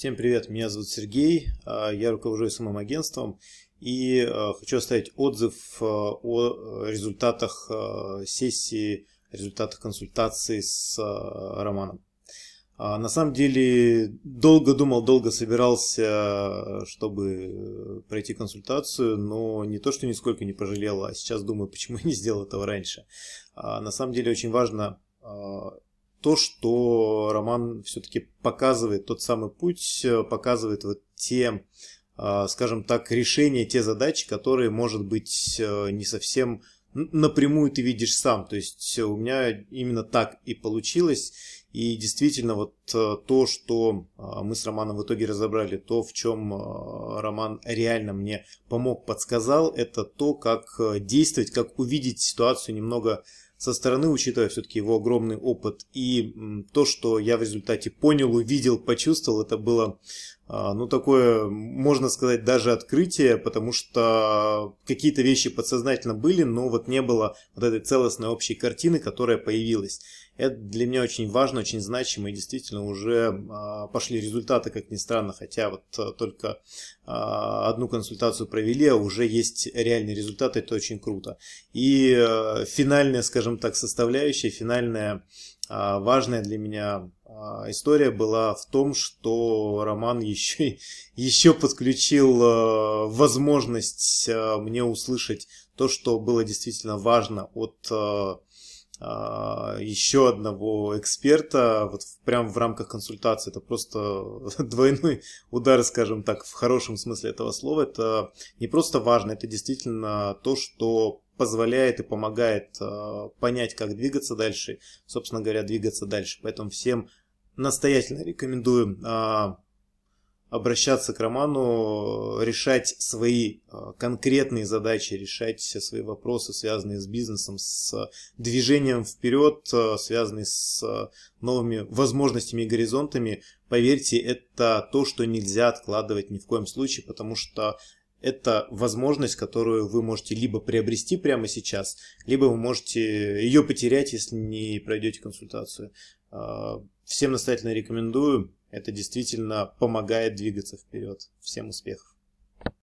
Всем привет, меня зовут Сергей, а, я руковожу СММ-агентством и а, хочу оставить отзыв а, о результатах сессии, результатах консультации с Романом. На самом деле долго думал, долго собирался, чтобы пройти консультацию, но не то, что нисколько не пожалел, а сейчас думаю, почему я не сделал этого раньше. На самом деле очень важно то, что роман все-таки показывает тот самый путь, э, показывает вот те, э, скажем так, решения, те задачи, которые, может быть, э, не совсем напрямую ты видишь сам. То есть у меня именно так и получилось. И действительно, вот то, что мы с Романом в итоге разобрали, то, в чем Роман реально мне помог, подсказал, это то, как действовать, как увидеть ситуацию немного со стороны, учитывая все-таки его огромный опыт и то, что я в результате понял, увидел, почувствовал, это было а, ну, такое, можно сказать, даже открытие, потому что какие-то вещи подсознательно были, но вот не было вот этой целостной общей картины, которая появилась. Это для меня очень важно, очень значимо, и действительно уже а, пошли результаты, как ни странно, хотя вот а, только одну консультацию провели, а уже есть реальные результаты, это очень круто. И э, финальная, скажем так, составляющая, финальная а, важная для меня а, история была в том, что Роман еще, еще подключил а, возможность мне услышать то, что было действительно важно от еще одного эксперта, вот прям в рамках консультации, это просто двойной удар, скажем так, в хорошем смысле этого слова. Это не просто важно, это действительно то, что позволяет и помогает э, понять, как двигаться дальше, собственно говоря, двигаться дальше. Поэтому всем настоятельно рекомендую а, обращаться к Роману, э, решать свои э, конкретные задачи, решать все свои вопросы, связанные с бизнесом, с движением вперед, связанные с новыми возможностями и горизонтами. Поверьте, это то, что нельзя откладывать ни в коем случае, потому что это возможность, которую вы можете либо приобрести прямо сейчас, либо вы можете ее потерять, если не пройдете консультацию. А, всем настоятельно рекомендую. Это действительно помогает двигаться вперед. Всем успехов!